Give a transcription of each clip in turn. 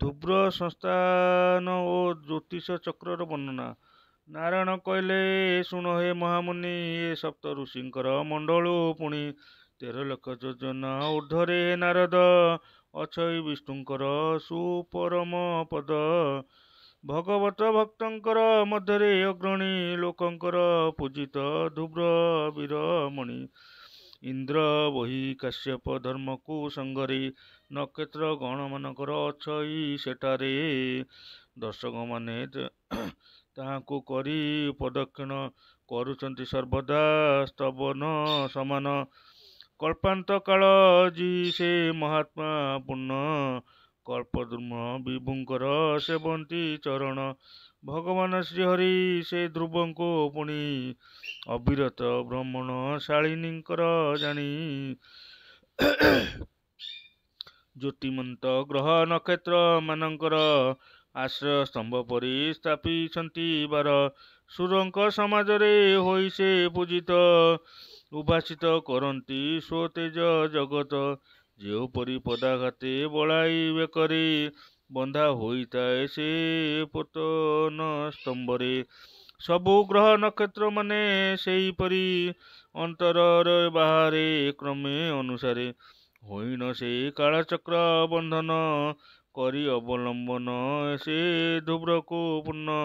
ଧୁବ୍ର ସଂସ୍ଥାନ ଓ ଜ୍ୟୋତିଷ ଚକ୍ରର ବର୍ଣ୍ଣନା ନାରାୟଣ କହିଲେ ଏ ଶୁଣ ହେ ମହାମୁନି ଏ ସପ୍ତ ଋଷିଙ୍କର ମଣ୍ଡଳ ପୁଣି ତେର ଲକ୍ଷ ଯୋଜନା ଉର୍ଦ୍ଧ୍ୱରେ ହେ ନାରଦ ଅଛଇ ବିଷ୍ଣୁଙ୍କର ସୁପରମ ପଦ ଭଗବତ ଭକ୍ତଙ୍କର ମଧ୍ୟରେ ଅଗ୍ରଣୀ ଲୋକଙ୍କର ପୂଜିତ ଧୁବ୍ର ବୀରମଣି ଇନ୍ଦ୍ର ବହି କାଶ୍ୟପ ଧର୍ମକୁ ସଙ୍ଗରେ ନକ୍ଷତ୍ର ଗଣମାନଙ୍କର ଅଛଇ ସେଠାରେ ଦର୍ଶକମାନେ ତାହାକୁ କରି ପ୍ରଦକ୍ଷିଣ କରୁଛନ୍ତି ସର୍ବଦା ସ୍ତବନ ସମାନ କଳ୍ପାନ୍ତ କାଳ ଜି ସେ ମହାତ୍ମା ପୂର୍ଣ୍ଣ କଳ୍ପଦୁର୍ମ ବିଭୁଙ୍କର ସେବନ୍ତି ଚରଣ ଭଗବାନ ଶ୍ରୀହରି ସେ ଧ୍ରୁବଙ୍କୁ ପୁଣି ଅବିରତ ଭ୍ରମଣଶାଳିନୀଙ୍କର ଜାଣି ଜ୍ୟୋତିମନ୍ତ ଗ୍ରହ ନକ୍ଷତ୍ର ମାନଙ୍କର ଆଶ୍ରୟ ସ୍ତମ୍ଭ ପରି ସ୍ଥାପିଛନ୍ତି ବାର ସୁରଙ୍କ ସମାଜରେ ହୋଇ ସେ ପୂଜିତ ଉଭାସିତ କରନ୍ତି ସ୍ୱତେଜ ଜଗତ ଯେଉଁପରି ପଦାଘାତେ ବଳାଇ ବେକରେ ବନ୍ଧା ହୋଇଥାଏ ସେ ପୋତନ ସ୍ତମ୍ଭରେ ସବୁ ଗ୍ରହ ନକ୍ଷତ୍ରମାନେ ସେହିପରି ଅନ୍ତର ବାହାରେ କ୍ରମେ ଅନୁସାରେ ହୋଇନ ସେ କାଳଚକ୍ର ବନ୍ଧନ କରି ଅବଲମ୍ବନ ସେ ଧୁବ୍ରକୁ ପୂର୍ଣ୍ଣ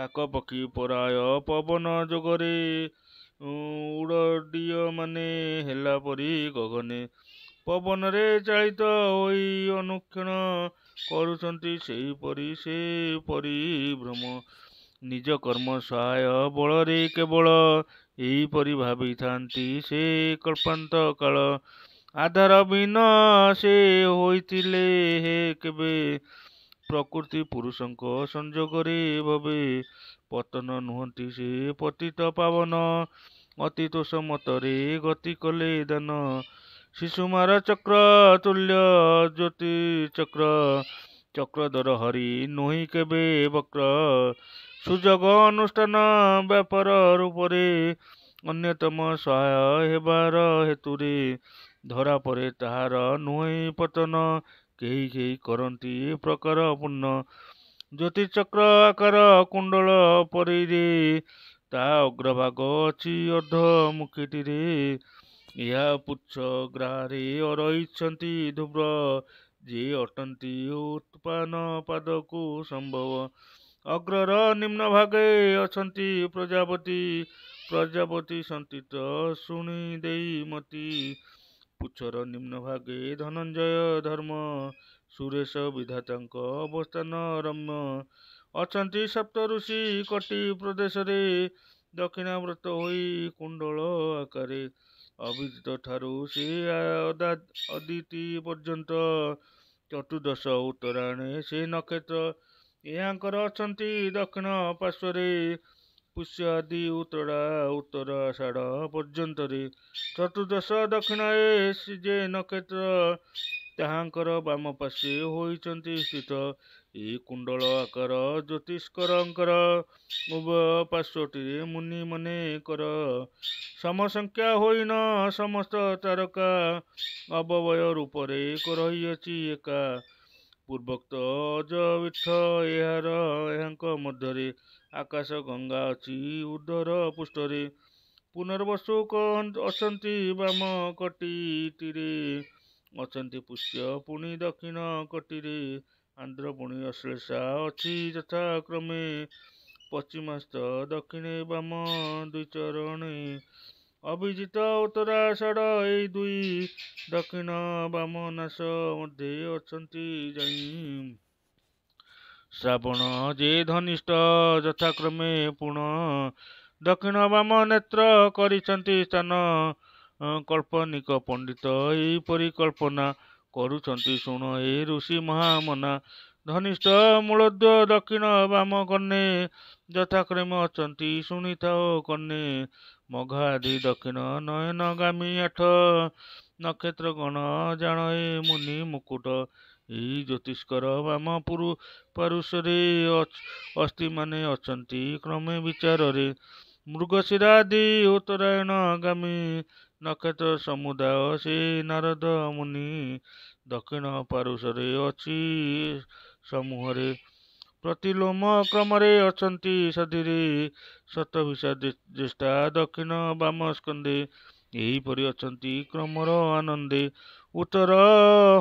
କାକ ପକ୍ଷୀ ପରାୟ ପବନ ଯୋଗରେ ମାନେ ହେଲା ପରି ଗଗନେ ପବନରେ ଚାଳିତ ହୋଇ ଅନୁକ୍ଷଣ କରୁଛନ୍ତି ସେହିପରି ସେପରି ଭ୍ରମ ନିଜ କର୍ମ ସହାୟ ବଳରେ କେବଳ ଏହିପରି ଭାବିଥାନ୍ତି ସେ କଳ୍ପାନ୍ତ କାଳ ଆଧାର ବିନ ସେ ହୋଇଥିଲେ ହେ କେବେ ପ୍ରକୃତି ପୁରୁଷଙ୍କ ସଂଯୋଗରେ ଭାବେ ପତନ ନୁହନ୍ତି ସେ ପତିତ ପାବନ ଅତି ତୋଷ ମତରେ ଗତି କଲେ ଦାନ শিশুমার চক্র তুল্য জ্যোতি চক্র চক্রধর হরি ନୁହିଁ କେବେ ବକ୍ର ସୁଯୋଗ ଅନୁଷ୍ଠାନ ବ୍ୟାପାର ରୂପରେ ଅନ୍ୟତମ ସହାୟ ହେବାର ହେତୁରେ ଧରା ପରେ ତାହାର ନୁହେଁ ପତନ କେହି କେହି କରନ୍ତି ଏ ପ୍ରକାର ପୂର୍ଣ୍ଣ ଜ୍ୟୋତିଚକ୍ର ଆକାର କୁଣ୍ଡଳ ପରିରେ ତା ଅଗ୍ରଭାଗ ଅଛି ଅର୍ଦ୍ଧ ମୁଖିଟିରେ ଏହା ପୁଚ୍ଛ ଗ୍ରହରେ ଅରହିଛନ୍ତି ଧୂବ୍ର ଯିଏ ଅଟନ୍ତି ଉତ୍ପାନ ପାଦକୁ ସମ୍ଭବ ଅଗ୍ରର ନିମ୍ନ ଭାଗେ ଅଛନ୍ତି ପ୍ରଜାପତି ପ୍ରଜାପତି ସନ୍ତିତ ଶୁଣି ଦେଇ ମତି ପୁଚ୍ଛର ନିମ୍ନ ଭାଗେ ଧନଞ୍ଜୟ ଧର୍ମ ସୁରେଶ ବିଧାତାଙ୍କ ଅବସ୍ଥାନ ରମ୍ୟ ଅଛନ୍ତି ସପ୍ତ ଋଷି କଟି ପ୍ରଦେଶରେ ଦକ୍ଷିଣାବ୍ରତ ହୋଇ କୁଣ୍ଡଳ ଆକାରେ ଅଭିଜିତ ଠାରୁ ସେ ଅଦିତି ପର୍ଯ୍ୟନ୍ତ ଚତୁର୍ଦ୍ଦଶ ଉତ୍ତରାୟଣେ ସେ ନକ୍ଷତ୍ର ଏହାଙ୍କର ଅଛନ୍ତି ଦକ୍ଷିଣ ପାର୍ଶ୍ୱରେ ପୁଷ୍ୟ ଆଦି ଉତ୍ତରା ଉତ୍ତର ଆଷାଢ଼ ପର୍ଯ୍ୟନ୍ତରେ ଚତୁର୍ଦ୍ଦଶ ଦକ୍ଷିଣ ଏ ଯେ ନକ୍ଷତ୍ର ତାହାଙ୍କର ବାମ ପାର୍ଶ୍ୱେ ହୋଇଛନ୍ତି ସ୍ଥିତ ଏହି କୁଣ୍ଡଳ ଆକାର ଜ୍ୟୋତିଷ୍କରଙ୍କର ଉଭୟ ମୁନି ପାର୍ଶ୍ୱଟିରେ ମୁନିମନେକର ସମସଂଖ୍ୟା ହୋଇନ ସମସ୍ତ ତାରକା ଅବବୟ ରୂପରେ ଏକ ରହିଅଛି ଏକା ପୂର୍ବୋକ୍ତ ଅଜବିଠ ଏହାର ଏହାଙ୍କ ମଧ୍ୟରେ ଆକାଶ ଗଙ୍ଗା ଅଛି ଉର୍ଦ୍ଧ୍ୱର ପୃଷ୍ଠରେ ପୁନର୍ବସୁ କ ଅଛନ୍ତି ବାମ କଟିଟିରେ ଅଛନ୍ତି ପୁଷ୍ୟ ପୁଣି ଦକ୍ଷିଣ କଟିରେ ଆନ୍ଧ୍ର ପୁଣି ଅଶ୍ଳେଷା ଅଛି ଯଥାକ୍ରମେ ପଶ୍ଚିମାସ୍ତ ଦକ୍ଷିଣେ ବାମ ଦୁଇ ଚରଣୀ ଅଭିଜିତ ଉତ୍ତରାଷଡ଼ ଏଇ ଦୁଇ ଦକ୍ଷିଣ ବାମ ନାଶ ମଧ୍ୟ ଅଛନ୍ତି ଯାଇ ଶ୍ରାବଣ ଯେ ଧନିଷ୍ଠ ଯଥାକ୍ରମେ ପୁଣ ଦକ୍ଷିଣ ବାମ ନେତ୍ର କରିଛନ୍ତି ସ୍ଥାନ କଳ୍ପନିକ ପଣ୍ଡିତ ଏହିପରି କଳ୍ପନା କରୁଛନ୍ତି ଶୁଣ ଏ ଋଷି ମହାମନା ଧନିଷ୍ଠ ମୂଳଦ୍ୱ ଦକ୍ଷିଣ ବାମ କନେ ଯଥାକ୍ରମେ ଅଛନ୍ତି ଶୁଣିଥାଉ କନେ ମଘାଦି ଦକ୍ଷିଣ ନୟନଗାମୀ ଆଠ ନକ୍ଷତ୍ର ଗଣ ଜାଣ ଏ ମୁନି ମୁକୁଟ ଏଇ ଜ୍ୟୋତିଷ୍କର ବାମ ପୁରୁ ପାରୁଷରେ ଅସ୍ଥିମାନେ ଅଛନ୍ତି କ୍ରମେ ବିଚାରରେ ମୃଗଶିରାଦି ଉତ୍ତରାୟଣ ଗାମୀ ନକ୍ଷତ୍ର ସମୁଦାୟ ସେ ନାରଦ ମୁନି ଦକ୍ଷିଣ ପାରୁଷରେ ଅଛି ସମୂହରେ ପ୍ରତିଲୋମ କ୍ରମରେ ଅଛନ୍ତି ସଧିରେ ସତଭିଷା ଜ୍ୟେଷ୍ଠା ଦକ୍ଷିଣ ବାମ ସ୍କନ୍ଦେ ଏହିପରି ଅଛନ୍ତି କ୍ରମର ଆନନ୍ଦେ ଉତ୍ତର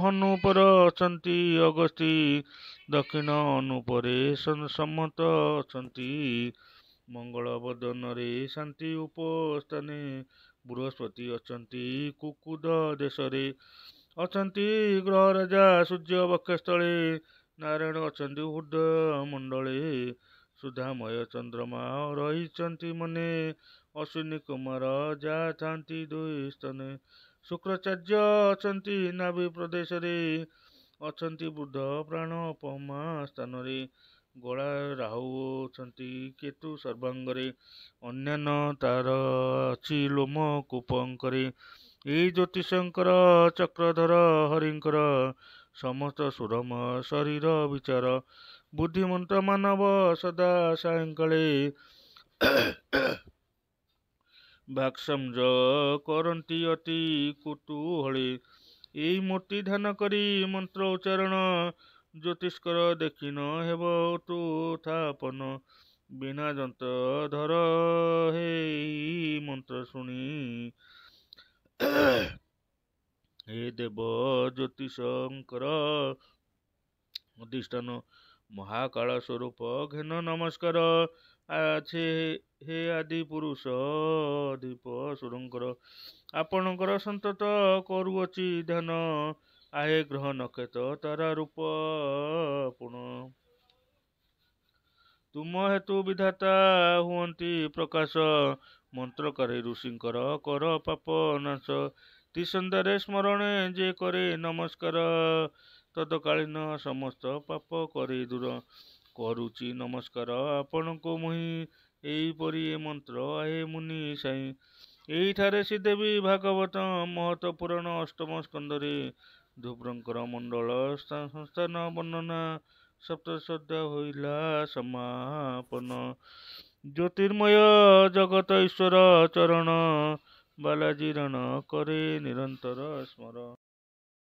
ହନୁପର ଅଛନ୍ତି ଅଗସ୍ତି ଦକ୍ଷିଣ ଅନୁପରେ ସମ୍ମତ ଅଛନ୍ତି ମଙ୍ଗଳବଦନରେ ଶାନ୍ତି ଉପସ୍ଥାନେ ବୃହସ୍ପତି ଅଛନ୍ତି କୁକୁଦ ଦେଶରେ ଅଛନ୍ତି ଗ୍ରହ ରାଜା ସୂର୍ଯ୍ୟ ବକ୍ଷସ୍ଥଳେ ନାରାୟଣ ଅଛନ୍ତି ହୃଦୟ ମଣ୍ଡଳେ ସୁଧାମୟ ଚନ୍ଦ୍ରମା ରହିଛନ୍ତି ମନେ ଅଶ୍ୱିନୀ କୁମାର ଯାଥାନ୍ତି ଦୁଇ ସ୍ଥାନେ ଶୁକ୍ରାଚାର୍ଯ୍ୟ ଅଛନ୍ତି ନାଭି ପ୍ରଦେଶରେ ଅଛନ୍ତି ବୃଦ୍ଧ ପ୍ରାଣ ଉପମା ସ୍ଥାନରେ ଗଳା ରାହୁ ଅଛନ୍ତି କେତୁ ସର୍ବାଙ୍ଗରେ ଅନ୍ୟାନ୍ୟ ତାର ଅଛି ଲୋମ କୂପଙ୍କରେ ଏଇ ଜ୍ୟୋତିଷଙ୍କର ଚକ୍ରଧର ହରିଙ୍କର ସମସ୍ତ ସୁରମ ଶରୀର ବିଚାର ବୁଦ୍ଧିମନ୍ତ ମାନବ ସଦା ସାୟଙ୍କାଳେ ଭାକ୍ସମ୍ଜ କରନ୍ତି ଅତି କୁତୁହଳେ ଏଇ ମୂର୍ତ୍ତି ଧ୍ୟାନ କରି ମନ୍ତ୍ର ଉଚ୍ଚାରଣ ଜ୍ୟୋତିଷ୍କର ଦେଖିନ ହେବ ତୁ ଥାପନ ବିନା ଯନ୍ତ୍ର ଧର ହେ ମନ୍ତ୍ର ଶୁଣି ହେ ଦେବ ଜ୍ୟୋତିଷଙ୍କର ଅଧିଷ୍ଠାନ ମହାକାଳ ସ୍ୱରୂପ ଘେନ ନମସ୍କାର ଆଛେ ହେ ଆଦି ପୁରୁଷ ଦୀପ ସୁରଙ୍କର ଆପଣଙ୍କର ସନ୍ତତ କରୁଅଛି ଧ୍ୟାନ ଆହେ ଗ୍ରହ ନକ୍ଷତ୍ର ତାରା ରୂପ ପୁଣ ତୁମ ହେତୁ ବିଧାତା ହୁଅନ୍ତି ପ୍ରକାଶ ମନ୍ତ୍ର କରେ ଋଷିଙ୍କର କର ପାପ ନାଶ ତିସନ୍ଧ୍ୟାରେ ସ୍ମରଣେ ଯେ କରେ ନମସ୍କାର ତତ୍କାଳୀନ ସମସ୍ତ ପାପ କରେ ଦୂର କରୁଛି ନମସ୍କାର ଆପଣଙ୍କୁ ମୁହିଁ ଏହିପରି ଏ ମନ୍ତ୍ର ଆହେ ମୁନି ସାଇଁ ଏଇଠାରେ ଶ୍ରୀଦେବୀ ଭାଗବତ ଭାଗବତ ପୁରାଣ ଅଷ୍ଟମ ସ୍କନ୍ଦରେ ଧୂପ୍ରଙ୍କର ମଣ୍ଡଳ ସଂସ୍ଥାନ ବର୍ଣ୍ଣନା ସପ୍ତସଧ୍ୟା ହୋଇଲା ସମାପନ ଜ୍ୟୋତିର୍ମୟ ଜଗତ ଈଶ୍ୱର ଚରଣ ବାଲାଜୀରଣ କରେ ନିରନ୍ତର ସ୍ମର